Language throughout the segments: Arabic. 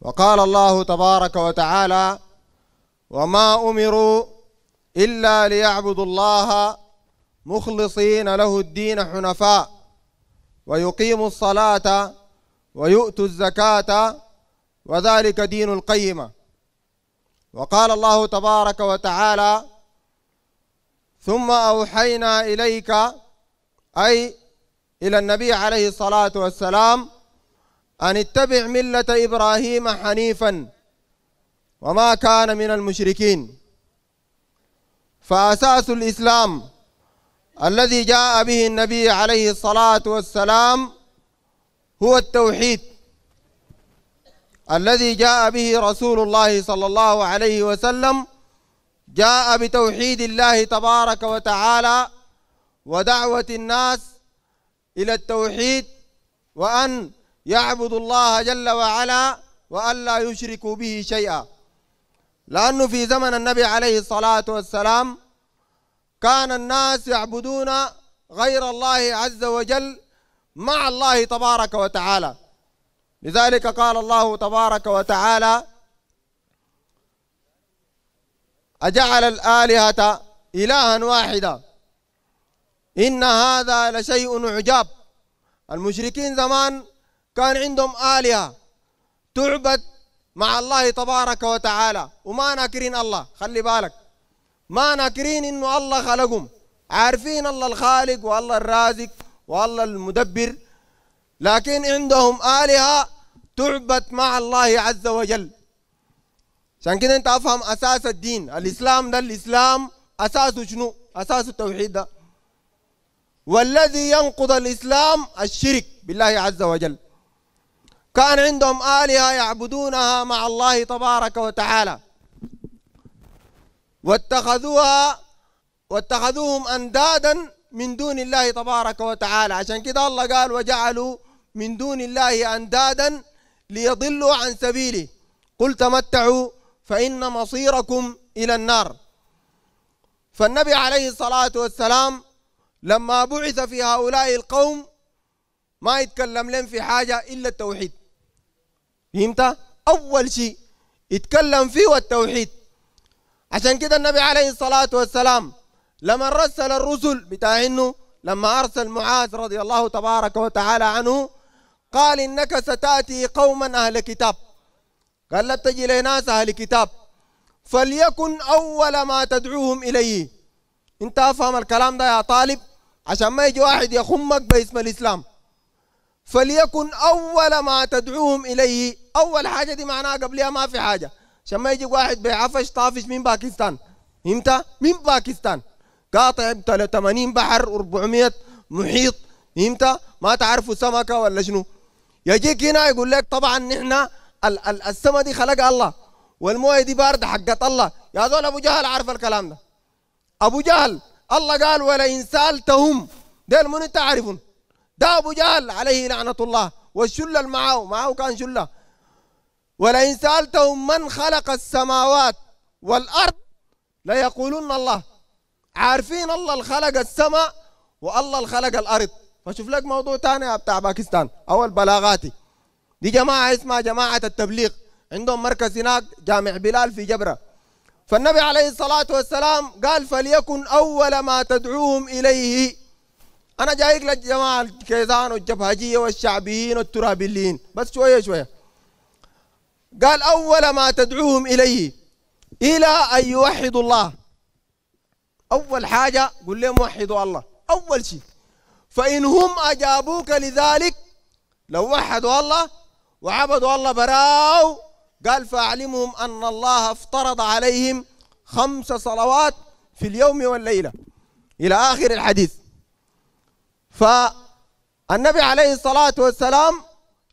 وقال الله تبارك وتعالى وما أمروا إلا ليعبدوا الله مخلصين له الدين حنفاء ويقيموا الصلاة ويؤتوا الزكاة وذلك دين القيمة وقال الله تبارك وتعالى ثم أوحينا إليك أي إلى النبي عليه الصلاة والسلام أن اتبع ملة إبراهيم حنيفا وما كان من المشركين فأساس الإسلام الذي جاء به النبي عليه الصلاة والسلام هو التوحيد الذي جاء به رسول الله صلى الله عليه وسلم جاء بتوحيد الله تبارك وتعالى ودعوة الناس إلى التوحيد وأن يعبد الله جل وعلا وألا يشركوا به شيئا لأنه في زمن النبي عليه الصلاة والسلام كان الناس يعبدون غير الله عز وجل مع الله تبارك وتعالى لذلك قال الله تبارك وتعالى أجعل الآلهة إلها واحدا إن هذا لشيء عجاب المشركين زمان كان عندهم آلهة تعبد مع الله تبارك وتعالى وما ناكرين الله خلي بالك ما ناكرين انه الله خلقهم عارفين الله الخالق والله الرازق والله المدبر لكن عندهم آلهة تعبد مع الله عز وجل عشان كده انت افهم اساس الدين الاسلام ده الاسلام اساسه شنو اساس التوحيد ده والذي ينقض الاسلام الشرك بالله عز وجل كان عندهم آلهة يعبدونها مع الله تبارك وتعالى واتخذوها واتخذوهم أندادا من دون الله تبارك وتعالى عشان كده الله قال وجعلوا من دون الله أندادا ليضلوا عن سبيله قل تمتعوا فإن مصيركم إلى النار فالنبي عليه الصلاة والسلام لما بعث في هؤلاء القوم ما يتكلم لهم في حاجة إلا التوحيد فهمت؟ أول شيء يتكلم فيه التوحيد عشان كده النبي عليه الصلاة والسلام لما رسل الرسل بتاع إنه لما أرسل معاذ رضي الله تبارك وتعالى عنه قال إنك ستأتي قوما أهل كتاب قال لا تجي لناس أهل كتاب فليكن أول ما تدعوهم إليه انت أفهم الكلام ده يا طالب عشان ما يجي واحد يخمك باسم الإسلام فليكن أول ما تدعوهم إليه أول حاجة دي معناها قبلها ما في حاجة عشان ما يجيك واحد بيعفش طافش من باكستان انت من باكستان قاطع 80 بحر و 400 محيط انت ما تعرفوا سمكة ولا شنو يجيك هنا يقول لك طبعا نحن السماء دي خلقها الله والمويه دي باردة حقت الله يا زول أبو جهل عارف الكلام ده أبو جهل الله قال ولا إن سألتهم ديل من تعرفون ده أبو جهل عليه لعنة الله والشلة معه معه كان شلة ولئن سألتهم من خلق السماوات والأرض ليقولن الله عارفين الله الخلق السماء والله الخلق الأرض فشوف لك موضوع تاني بتاع باكستان أو البلاغاتي دي جماعة اسمها جماعة التبليغ عندهم مركز هناك جامع بلال في جبرة فالنبي عليه الصلاة والسلام قال فليكن أول ما تدعوهم إليه انا جايك للجماعه كيزان والجبهجيه والشعبيين والترابيين بس شويه شويه قال اول ما تدعوهم اليه الى ان يوحدوا الله اول حاجه قل لهم وحدوا الله اول شيء فان هم اجابوك لذلك لو وحدوا الله وعبدوا الله براو قال فاعلمهم ان الله افترض عليهم خمس صلوات في اليوم والليله الى اخر الحديث فالنبي عليه الصلاة والسلام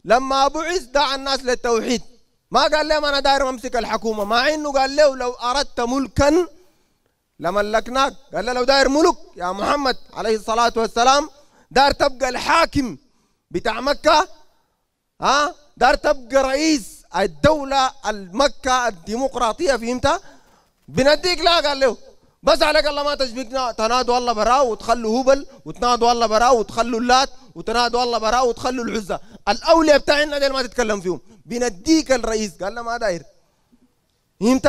لما بعث دعا الناس للتوحيد ما قال لهم أنا داير أمسك الحكومة مع إنه قال له لو أردت ملكا لملكناك قال له لو داير ملك يا محمد عليه الصلاة والسلام دار تبقى الحاكم بتاع مكة ها دار تبقى رئيس الدولة المكة الديمقراطية فهمت بنديك لا قال له بس عليك الله ما تشبيك تنادوا الله براه وتخلوا هبل وتنادوا الله براه وتخلوا اللات وتنادوا الله براه وتخلوا العزة الأولياء بتاعنا ديل ما تتكلم فيهم بنديك الرئيس قال له ما داير انت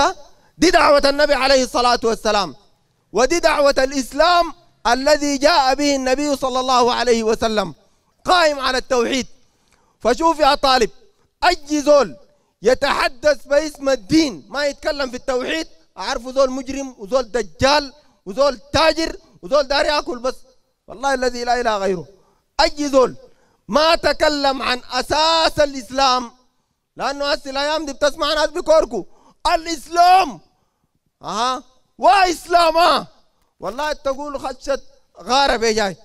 دي دعوة النبي عليه الصلاة والسلام ودي دعوة الإسلام الذي جاء به النبي صلى الله عليه وسلم قائم على التوحيد فشوف يا طالب أي زول يتحدث باسم الدين ما يتكلم في التوحيد اعرفه زول مجرم وزول دجال وزول تاجر وزول داري اكل بس والله الذي لا اله غيره اي زول ما تكلم عن اساس الاسلام لانه هسه الايام دي بتسمع ناس بكوركو الاسلام اها واسلام آه. والله تقول خشت غاره جاي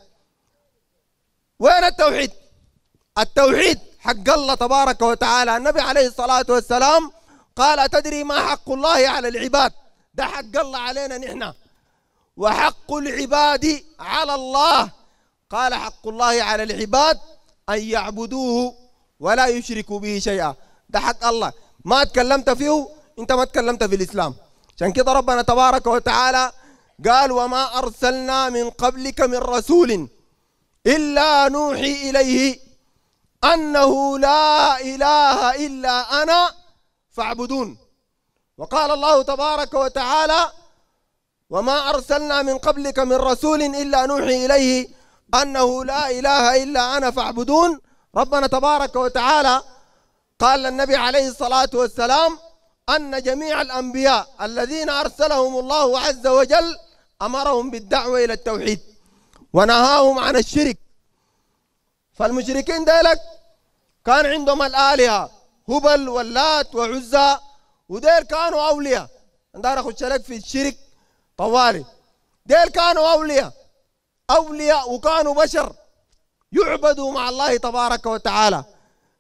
وين التوحيد التوحيد حق الله تبارك وتعالى النبي عليه الصلاه والسلام قال أتدري ما حق الله على العباد ده حق الله علينا نحن وحق العباد على الله قال حق الله على العباد أن يعبدوه ولا يشركوا به شيئا ده حق الله ما تكلمت فيه انت ما تكلمت في الإسلام عشان كده ربنا تبارك وتعالى قال وما أرسلنا من قبلك من رسول إلا نوحي إليه أنه لا إله إلا أنا فاعبدون وقال الله تبارك وتعالى وما أرسلنا من قبلك من رسول إلا نوحي إليه أنه لا إله إلا أنا فاعبدون ربنا تبارك وتعالى قال النبي عليه الصلاة والسلام أن جميع الأنبياء الذين أرسلهم الله عز وجل أمرهم بالدعوة إلى التوحيد ونهاهم عن الشرك فالمشركين ذلك كان عندهم الآلهة هبل واللات وعزى وديل كانوا اولياء اندار اخش لك في الشرك طوالي ديل كانوا اولياء اولياء وكانوا بشر يعبدوا مع الله تبارك وتعالى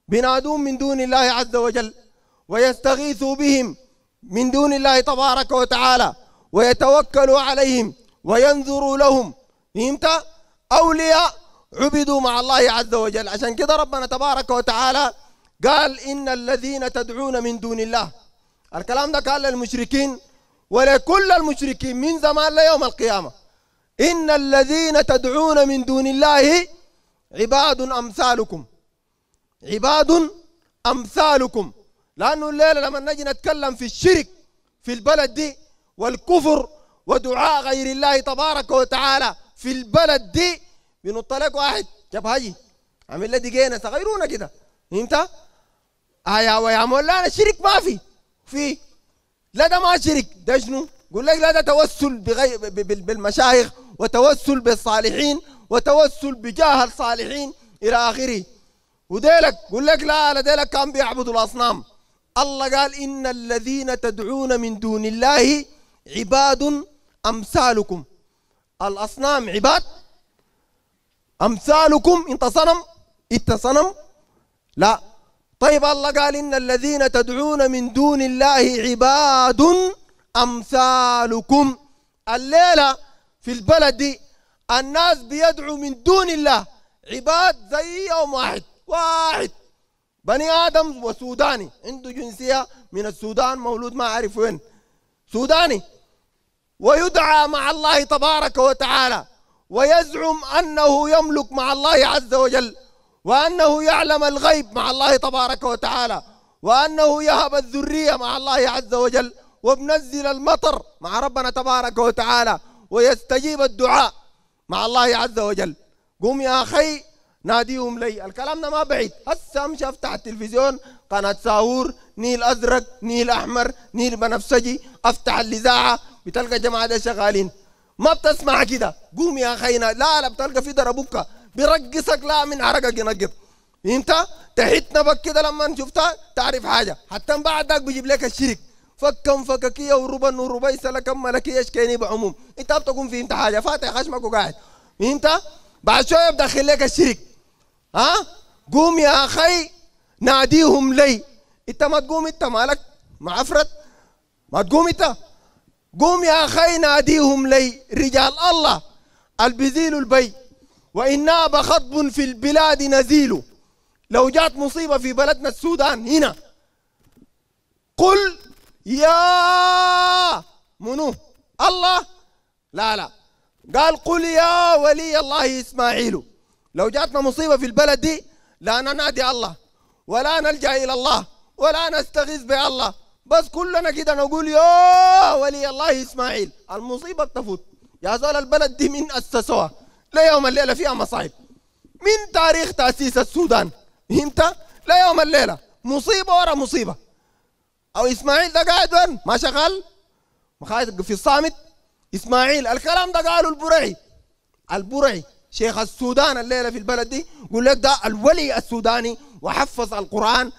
بنادون من دون الله عز وجل ويستغيثوا بهم من دون الله تبارك وتعالى ويتوكلوا عليهم وينذروا لهم فهمت اولياء عبدوا مع الله عز وجل عشان كده ربنا تبارك وتعالى قال ان الذين تدعون من دون الله الكلام ده كان للمشركين ولكل المشركين من زمان ليوم القيامة إن الذين تدعون من دون الله عباد أمثالكم عباد أمثالكم لأنه الليلة لما نجي نتكلم في الشرك في البلد دي والكفر ودعاء غير الله تبارك وتعالى في البلد دي بنطلق واحد جاب هاجي عمل لي جينا صغيرونة كده انت آه يا ويا مولانا شرك ما في فيه لا ده ما شرك ده شنو؟ يقول لك لا ده توسل بغير بالمشايخ وتوسل بالصالحين وتوسل بجاه الصالحين الى اخره وديلك يقول لك لا لا ديلك كان بيعبدوا الاصنام الله قال ان الذين تدعون من دون الله عباد امثالكم الاصنام عباد امثالكم انت صنم انت صنم لا طيب الله قال إن الذين تدعون من دون الله عباد أمثالكم الليلة في البلد دي الناس بيدعوا من دون الله عباد زي يوم واحد واحد بني آدم وسوداني عنده جنسية من السودان مولود ما أعرف وين سوداني ويدعى مع الله تبارك وتعالى ويزعم أنه يملك مع الله عز وجل وأنه يعلم الغيب مع الله تبارك وتعالى وأنه يهب الذرية مع الله عز وجل وبنزل المطر مع ربنا تبارك وتعالى ويستجيب الدعاء مع الله عز وجل قوم يا أخي ناديهم لي الكلام ده ما بعيد هسه امشي افتح التلفزيون قناه ساور نيل ازرق نيل احمر نيل بنفسجي افتح الاذاعه بتلقى جماعه شغالين ما بتسمع كده قوم يا خينا لا لا بتلقى في دربكه بيرقصك لا من عرقك ينقط انت تحت نبك كده لما شفتها تعرف حاجه حتى بعدك بيجيب لك الشرك فكم فككيه وربا وربيس لكم ملكيه اشكيني بعموم انت بتكون فهمت حاجه فاتح خشمك وقاعد انت بعد شويه بدخل لك الشرك ها؟ قوم يا اخي ناديهم لي انت ما تقوم انت مالك عفرت ما تقوم انت قوم يا اخي ناديهم لي رجال الله البزيل البي وإن ناب خطب في البلاد نزيل لو جات مصيبة في بلدنا السودان هنا قل يا منو الله لا لا قال قل يا ولي الله إسماعيل لو جاتنا مصيبة في البلد دي لا ننادي الله ولا نلجأ إلى الله ولا نستغيث بالله بس كلنا كده نقول يا ولي الله إسماعيل المصيبة تفوت يا زول البلد دي من أسسوها لا يوم الليلة فيها مصائب من تاريخ تأسيس السودان انت لا يوم الليلة مصيبة ورا مصيبة أو إسماعيل ده قاعد وين؟ ما شغال؟ مخايط في الصامت إسماعيل الكلام ده قاله البرعي البرعي شيخ السودان الليلة في البلد دي يقول لك ده الولي السوداني وحفظ القرآن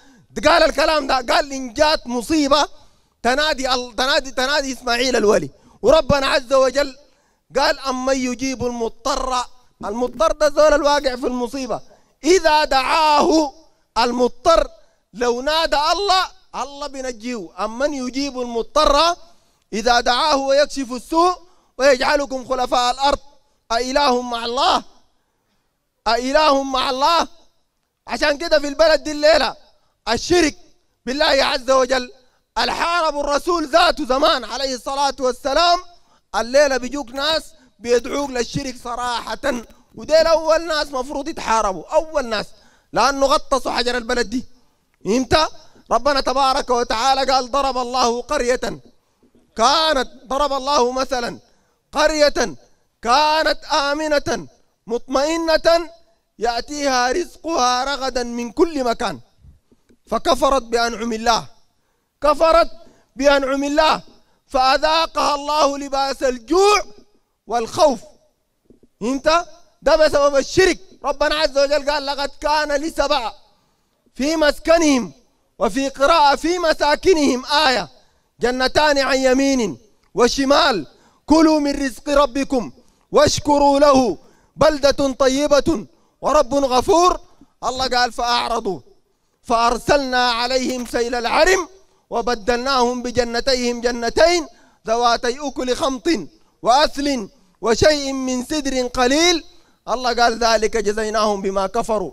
قال الكلام ده قال إن جات مصيبة تنادي تنادي تنادي إسماعيل الولي وربنا عز وجل قال أما يجيب المضطر المضطر ده زول الواقع في المصيبة إذا دعاه المضطر لو نادى الله الله بنجيه أما يجيب المضطر إذا دعاه ويكشف السوء ويجعلكم خلفاء الأرض أإله مع الله أإله مع الله عشان كده في البلد دي الليلة الشرك بالله عز وجل الحارب الرسول ذاته زمان عليه الصلاة والسلام الليله بيجوك ناس بيدعوك للشرك صراحه وديل اول ناس مفروض يتحاربوا اول ناس لانه غطسوا حجر البلد دي امتى ربنا تبارك وتعالى قال ضرب الله قريه كانت ضرب الله مثلا قريه كانت امنه مطمئنه ياتيها رزقها رغدا من كل مكان فكفرت بانعم الله كفرت بانعم الله فأذاقها الله لباس الجوع والخوف انت ده بسبب الشرك ربنا عز وجل قال لقد كان لسبعة في مسكنهم وفي قراءة في مساكنهم آية جنتان عن يمين وشمال كلوا من رزق ربكم واشكروا له بلدة طيبة ورب غفور الله قال فأعرضوا فأرسلنا عليهم سيل العرم وبدلناهم بجنتيهم جنتين ذواتي أكل خمط وأثل وشيء من سدر قليل الله قال ذلك جزيناهم بما كفروا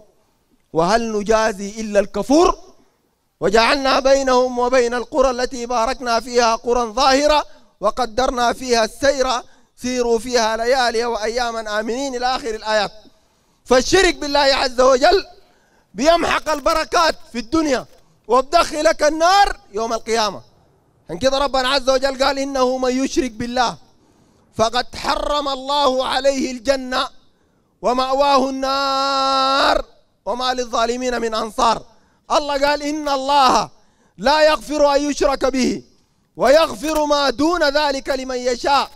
وهل نجازي إلا الكفور وجعلنا بينهم وبين القرى التي باركنا فيها قرى ظاهرة وقدرنا فيها السير سيروا فيها ليالي وأياما آمنين إلى آخر الآيات فالشرك بالله عز وجل بيمحق البركات في الدنيا وادخلك النار يوم القيامة عشان كده ربنا عز وجل قال إنه من يشرك بالله فقد حرم الله عليه الجنة ومأواه النار وما للظالمين من أنصار الله قال إن الله لا يغفر أن يشرك به ويغفر ما دون ذلك لمن يشاء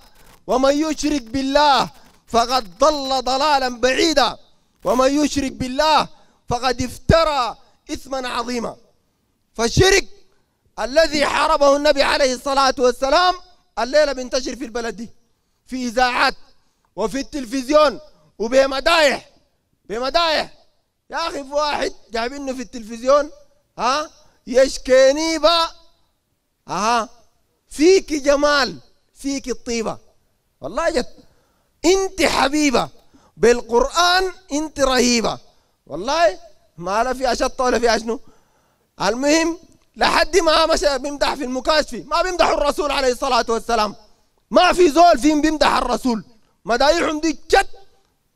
ومن يشرك بالله فقد ضل ضلالا بعيدا ومن يشرك بالله فقد افترى إثما عظيما فالشرك الذي حاربه النبي عليه الصلاة والسلام الليلة بينتشر في البلد دي في إذاعات وفي التلفزيون وبمدايح بمدايح يا أخي في واحد جايبينه في التلفزيون ها يشكيني با أها فيك جمال فيك الطيبة والله جد أنت حبيبة بالقرآن أنت رهيبة والله ما لا فيها شطة ولا فيها شنو المهم لحد ما مشى بيمدح في المكاشفه ما بيمدحوا الرسول عليه الصلاه والسلام ما في زول فيهم بيمدح الرسول مدايحهم دي جد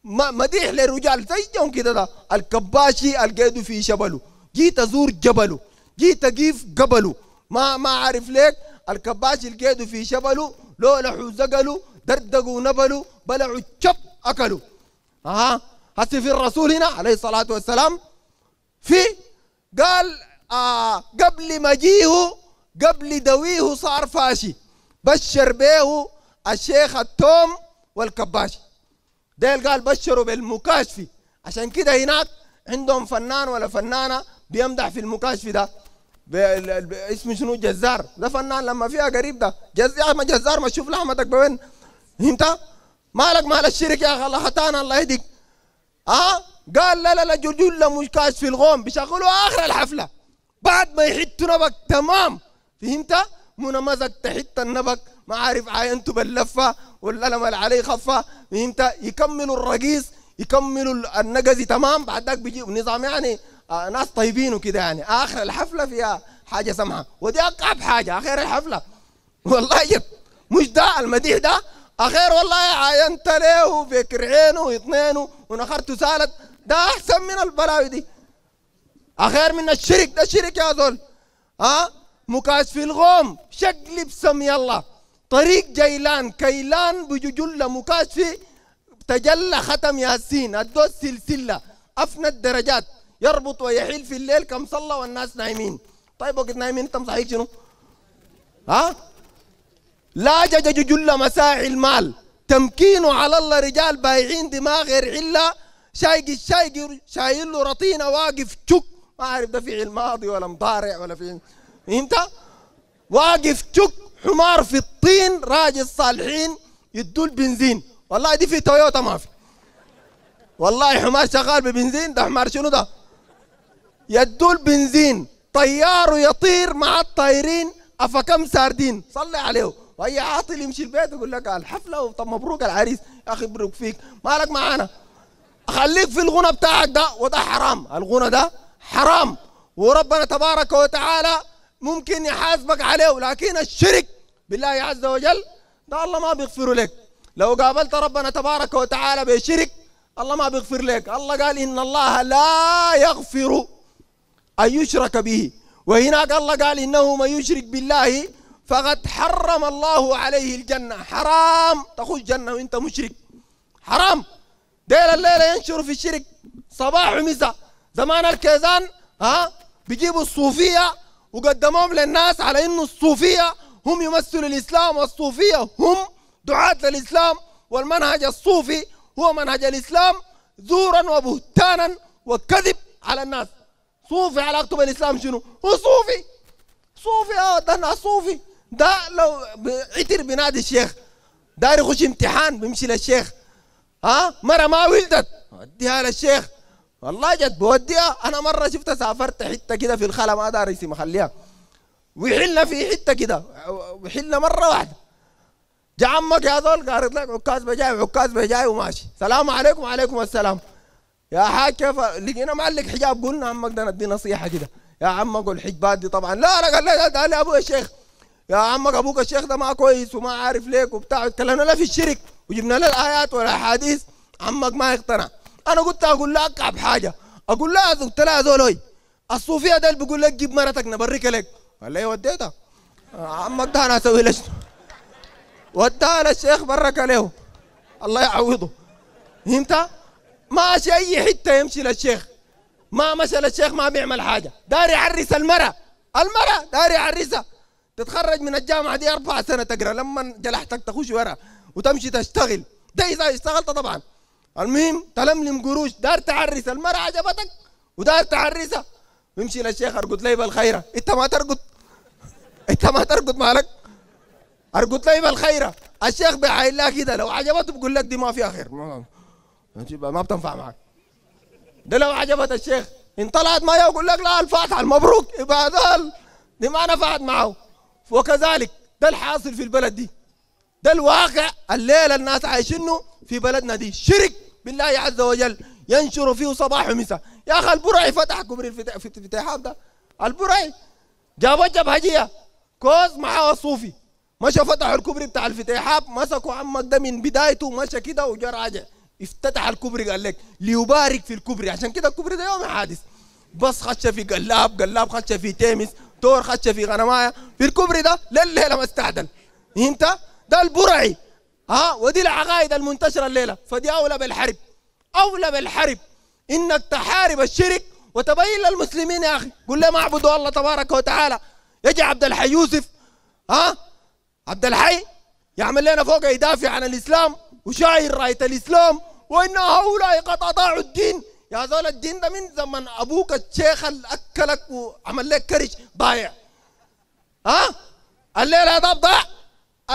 مديح للرجال زيهم كده ده الكباشي القيد في شبله جيت ازور جبله جيت اقيف قبله ما ما عارف ليك الكباشي القيد في شبله لولحوا زقلوا دردقوا نبلوا بلعوا الشب اكلوا اها هسه في الرسول هنا عليه الصلاه والسلام في قال آه قبل مجيئه قبل دويه صار فاشي بشر به الشيخ التوم والكباشي ديل قال بشروا بالمكاشفي عشان كده هناك عندهم فنان ولا فنانة بيمدح في المكاشفي ده اسمه شنو جزار ده فنان لما فيها قريب ده جزار ما جزار ما تشوف لحمتك بوين انت مالك مال الشرك يا الله حتانا الله يهديك اه قال لا لا لا مش مكاشفي الغوم بيشغلوا اخر الحفله بعد ما يحت نبك تمام فهمت منمزك تحت النبك ما عارف عاينته باللفه والقلم اللي عليه خفه فهمت يكملوا الرقيص يكملوا النقزي تمام بعد ذاك بيجيبوا نظام يعني آه ناس طيبين وكده يعني اخر الحفله فيها حاجه سمحه ودي اقعب حاجه اخر الحفله والله جد مش ده المديح ده اخير والله عاينت له وفكر عينه واثنينه ونخرته سالت ده احسن من البلاوي دي أخير من الشرك ده شرك يا زول ها مكاس في الغوم شكل بسم يلا طريق جيلان كيلان بججلة مكاس في تجلى ختم ياسين الدوس سلسلة أفنى الدرجات يربط ويحيل في الليل كم صلى والناس نايمين طيب وقت نايمين انت صحيح شنو ها لا ججل مساعي المال تمكينه على الله رجال بايعين دماغ غير عله شايق الشايق شايل له رطينه واقف تشك ما اعرف ده فعل ماضي ولا مضارع ولا في انت واقف تشك حمار في الطين راجل صالحين يدوا البنزين والله دي في تويوتا ما في والله حمار شغال ببنزين ده حمار شنو ده يدوا البنزين طيار يطير مع الطايرين كم ساردين صلي عليه وهي عاطل يمشي البيت يقول لك الحفله طب مبروك العريس يا اخي مبروك فيك مالك معانا خليك في الغنى بتاعك ده وده حرام الغنى ده حرام وربنا تبارك وتعالى ممكن يحاسبك عليه لكن الشرك بالله عز وجل ده الله ما بيغفر لك لو قابلت ربنا تبارك وتعالى بشرك الله ما بيغفر لك الله قال إن الله لا يغفر أن يشرك به وهناك الله قال إنه من يشرك بالله فقد حرم الله عليه الجنة حرام تخش جنة وانت مشرك حرام ديل الليلة ينشر في الشرك صباح ومساء زمان الكيزان ها بيجيبوا الصوفيه وقدموهم للناس على انه الصوفيه هم يمثلوا الاسلام والصوفيه هم دعاة للاسلام والمنهج الصوفي هو منهج الاسلام زورا وبهتانا وكذب على الناس صوفي علاقته بالاسلام شنو؟ هو صوفي صوفي اه ده صوفي ده لو عتر بنادي الشيخ داري يخش امتحان بيمشي للشيخ ها مره ما ولدت اديها للشيخ والله جد بوديها انا مره شفتها سافرت حته كده في الخلا ما داري اسم اخليها وحلنا في حته كده وحلنا مره واحده جا عمك يا زول قالت لك عكاز بجاي عكاز بجاي وماشي سلام عليكم وعليكم السلام يا حاج كيف لقينا معلق حجاب قلنا عمك ده ندي نصيحه كده يا عمك الحجبات دي طبعا لا لا قال لي قال لي الشيخ يا عمك ابوك الشيخ ده ما كويس وما عارف ليك وبتاع اتكلمنا له في الشرك وجبنا له الايات والاحاديث عمك ما يقتنع انا قلت اقول لها اكعب حاجه اقول لها قلت لها زول الصوفيه ده اللي بيقول لك جيب مرتك نبرك لك قال لي وديتها عمك ده انا اسوي لك وداها للشيخ برك له الله يعوضه فهمت؟ ماشي اي حته يمشي للشيخ ما مشى للشيخ ما بيعمل حاجه داري يعرس المرأة المرأة داري يعرسها تتخرج من الجامعه دي اربع سنه تقرا لما جلحتك تخش ورا وتمشي تشتغل ده اذا اشتغلت طبعا المهم تلملم قروش دار تعرس المرأة عجبتك ودار تعرسها بيمشي للشيخ ارقد لي بالخيرة انت ما ترقد انت ما ترقد مالك ارقد لي بالخيرة الشيخ بيعاين لها كده لو عجبته بقول لك دي ما فيها خير ما بتنفع معك ده لو عجبت الشيخ ان طلعت ما يقول لك لا الفاتحة المبروك يبقى ده دي ما نفعت معه وكذلك ده الحاصل في البلد دي ده الواقع الليلة الناس عايشينه في بلدنا دي شرك بالله عز وجل ينشر فيه صباح ومساء يا اخي البرعي فتح كبر الافتتاحات ده البرعي جابوا جبهجيه كوز معاه صوفي مشى فتحوا الكوبري بتاع الفتيحاب مسكوا عمك ده من بدايته مشى كده وجا راجع افتتح الكوبري قال لك ليبارك في الكوبري عشان كده الكوبري ده يوم حادث بس خش في قلاب قلاب خش في تيمس تور خش في غنمايه في الكوبري ده لليله ما استعدل انت ده البرعي ها ودي العقائد المنتشرة الليلة فدي أولى بالحرب أولى بالحرب إنك تحارب الشرك وتبين للمسلمين يا أخي قل لهم اعبدوا الله تبارك وتعالى يجي عبد الحي يوسف ها عبد الحي يعمل لنا فوق يدافع عن الإسلام وشاير راية الإسلام وإن هؤلاء قد أضاعوا الدين يا زول الدين ده من زمن أبوك الشيخ اللي أكلك وعمل لك كرش ضايع ها الليلة ده ضاع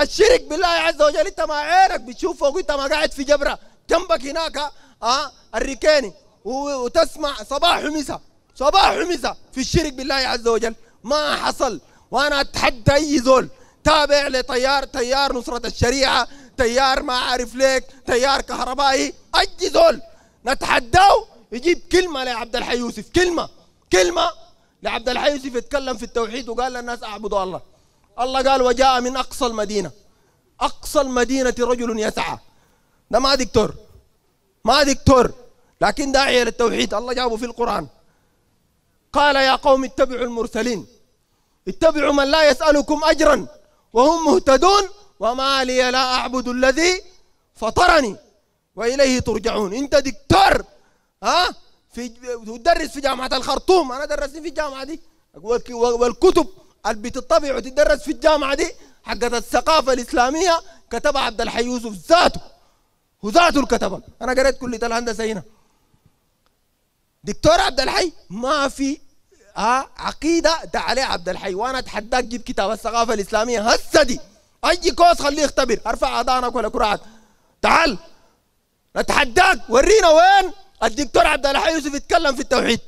الشرك بالله عز وجل انت ما عينك بتشوف فوق انت ما قاعد في جبره جنبك هناك اه الركاني وتسمع صباح ومساء صباح ومساء في الشرك بالله عز وجل ما حصل وانا اتحدى اي زول تابع لتيار تيار نصرة الشريعة تيار ما عارف ليك تيار كهربائي اي زول نتحداه يجيب كلمة لعبد الحي يوسف كلمة كلمة لعبد الحي يوسف يتكلم في التوحيد وقال للناس اعبدوا الله الله قال وجاء من أقصى المدينة أقصى المدينة رجل يسعى ده ما دكتور ما دكتور لكن داعية للتوحيد الله جابه في القرآن قال يا قوم اتبعوا المرسلين اتبعوا من لا يسألكم أجرا وهم مهتدون وما لي لا أعبد الذي فطرني وإليه ترجعون أنت دكتور ها في تدرس في جامعة الخرطوم أنا درست في الجامعة دي والكتب اللي بتطبع وتدرس في الجامعه دي حقت الثقافه الاسلاميه كتبها عبد الحي يوسف ذاته وذاته اللي كتبها انا قريت كليه الهندسه هنا دكتور عبد الحي ما في آه عقيده ده عليه عبد الحي وانا اتحداك جيب كتاب الثقافه الاسلاميه هسه دي اي كوس خليه يختبر ارفع اذانك ولا كرعك تعال اتحداك ورينا وين الدكتور عبد الحي يوسف يتكلم في التوحيد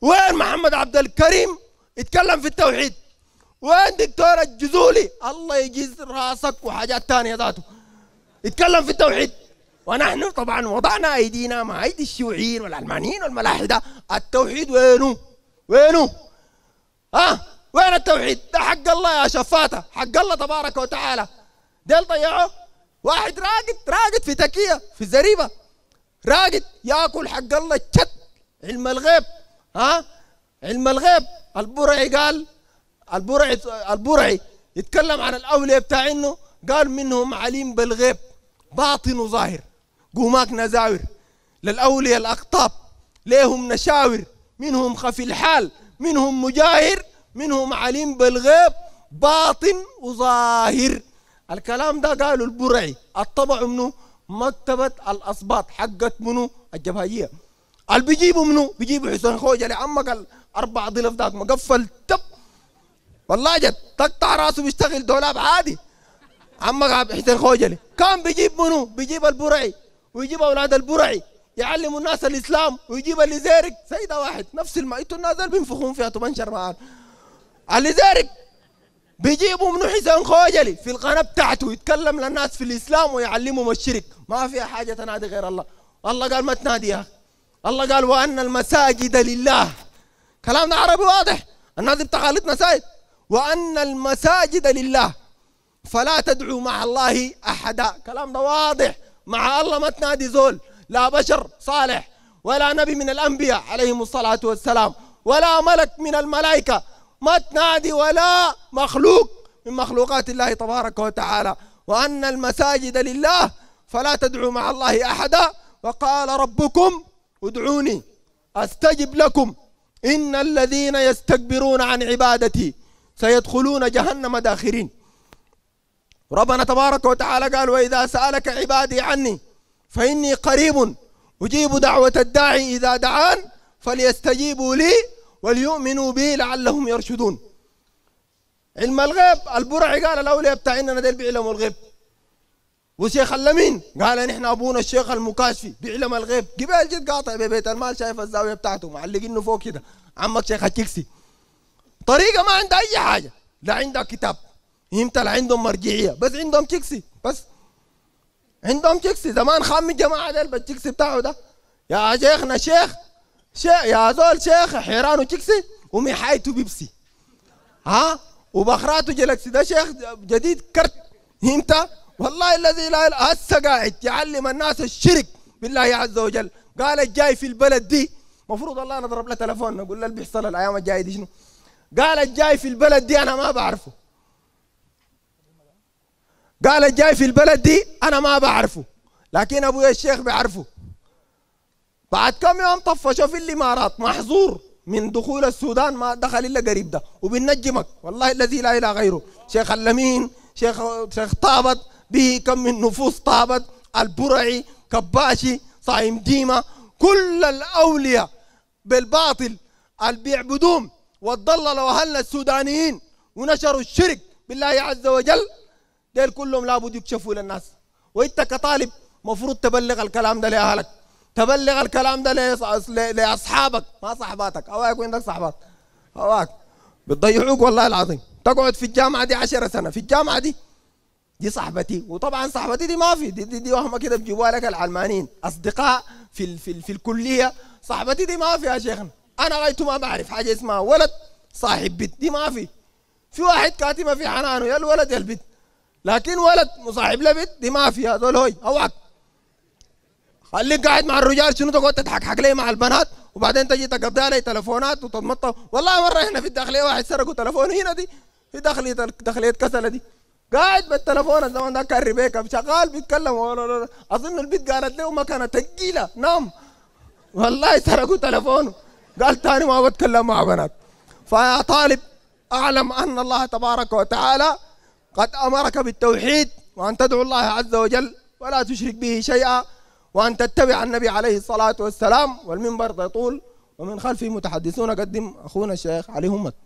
وين محمد عبد الكريم يتكلم في التوحيد وين دكتور الجزولي الله يجيز راسك وحاجات تانية ذاته يتكلم في التوحيد ونحن طبعا وضعنا ايدينا مع ايدي الشيوعيين والعلمانيين والملاحده التوحيد وينه؟ وينه؟ ها؟ أه؟ وين التوحيد؟ ده حق الله يا شفاته، حق الله تبارك وتعالى. ديل ضيعوه واحد راقد راقد في تكيه في زريبه راقد ياكل حق الله الشت علم الغيب ها؟ أه؟ علم الغيب البرعي قال البرعي البرعي يتكلم عن الاولياء بتاع انه قال منهم عليم بالغيب باطن وظاهر قوماك نزاور للاولياء الاقطاب ليهم نشاور منهم خفي الحال منهم مجاهر منهم عليم بالغيب باطن وظاهر الكلام ده قالوا البرعي الطبع منه مكتبة الأصباط حقت منو الجبهجية اللي بيجيبوا منو بيجيبوا حسين خوجة لعمك الأربع ضلف داك مقفل تب والله جد تقطع راسه بيشتغل دولاب عادي عمك حسين خوجلي كان بيجيب منو بيجيب البرعي ويجيب اولاد البرعي يعلموا الناس الاسلام ويجيب اللي زيرك سيدة واحد نفس الماء انتوا الناس اللي بينفخون فيها تمنشر اللي زيرك بيجيبوا منو حسين خوجلي في القناه بتاعته يتكلم للناس في الاسلام ويعلمهم الشرك ما فيها حاجه تنادي غير الله الله قال ما تنادي يا اخي الله قال وان المساجد لله كلامنا عربي واضح الناس بتاع خالتنا سايد وأن المساجد لله فلا تدعوا مع الله أحدا كلام ده واضح مع الله ما تنادي زول لا بشر صالح ولا نبي من الأنبياء عليهم الصلاة والسلام ولا ملك من الملائكة ما تنادي ولا مخلوق من مخلوقات الله تبارك وتعالى وأن المساجد لله فلا تدعوا مع الله أحدا وقال ربكم ادعوني أستجب لكم إن الذين يستكبرون عن عبادتي سيدخلون جهنم داخرين ربنا تبارك وتعالى قال وإذا سألك عبادي عني فإني قريب أجيب دعوة الداعي إذا دعان فليستجيبوا لي وليؤمنوا بي لعلهم يرشدون علم الغيب البرعي قال الأولياء بتاعنا ديل بيعلموا الغيب وشيخ اللمين قال نحن ابونا الشيخ المكاشفي بيعلم الغيب قبل جد قاطع ببيت المال شايف الزاويه بتاعته معلقينه فوق كده عمك شيخ الكيكسي طريقه ما عندها اي حاجه لا عندها كتاب انت لا عندهم مرجعيه بس عندهم تشيكسي بس عندهم تشيكسي زمان خام الجماعه ده بالتشيكسي بتاعه ده يا شيخنا شيخ شيخ يا زول شيخ حيران وتشيكسي ومحايته بيبسي ها وبخراته جلاكسي ده شيخ جديد كرت انت والله الذي لا هسه قاعد يعلم الناس الشرك بالله عز وجل قال الجاي في البلد دي مفروض الله نضرب له تليفون نقول له اللي بيحصل الايام الجايه دي شنو قال الجاي في البلد دي انا ما بعرفه قال الجاي في البلد دي انا ما بعرفه لكن ابويا الشيخ بعرفه بعد كم يوم طفشوا في الامارات محظور من دخول السودان ما دخل الا قريب ده وبنجمك والله الذي لا اله غيره شيخ اللمين شيخ شيخ طابت به كم من نفوس طابت البرعي كباشي صايم ديمه كل الاولياء بالباطل اللي بيعبدوهم وتضل لو أهلنا السودانيين ونشروا الشرك بالله عز وجل ديل كلهم لابد يكشفوا للناس وانت كطالب مفروض تبلغ الكلام ده لاهلك تبلغ الكلام ده لاصحابك ما صحباتك اواك عندك صحبات اواك بتضيعوك والله العظيم تقعد في الجامعه دي 10 سنه في الجامعه دي دي صاحبتي وطبعا صاحبتي دي ما في دي, دي, دي وهم كده بيجيبوها لك العلمانيين اصدقاء في ال في, ال في الكليه صاحبتي دي ما في يا شيخنا انا غايته ما بعرف حاجه اسمها ولد صاحب بيت دي ما في في واحد كاتمه في حنانه يا الولد يا البنت لكن ولد مصاحب لبنت دي ما في هذول هوي اوعك خليك قاعد مع الرجال شنو تقعد تضحك حق لي مع البنات وبعدين تجي تقضي علي تلفونات وتتمطى والله مره هنا في الداخليه واحد سرقوا تلفوني هنا دي في داخليه داخليه كسله دي قاعد بالتلفون الزمان ده كان ريبيكا شغال بيتكلم اظن البيت قالت له كانت ثقيله نام والله سرقوا تلفونه قال تاني ما بتكلم مع بنات فيا طالب اعلم ان الله تبارك وتعالى قد امرك بالتوحيد وان تدعو الله عز وجل ولا تشرك به شيئا وان تتبع النبي عليه الصلاه والسلام والمنبر يطول ومن خلفه متحدثون قدم اخونا الشيخ علي همت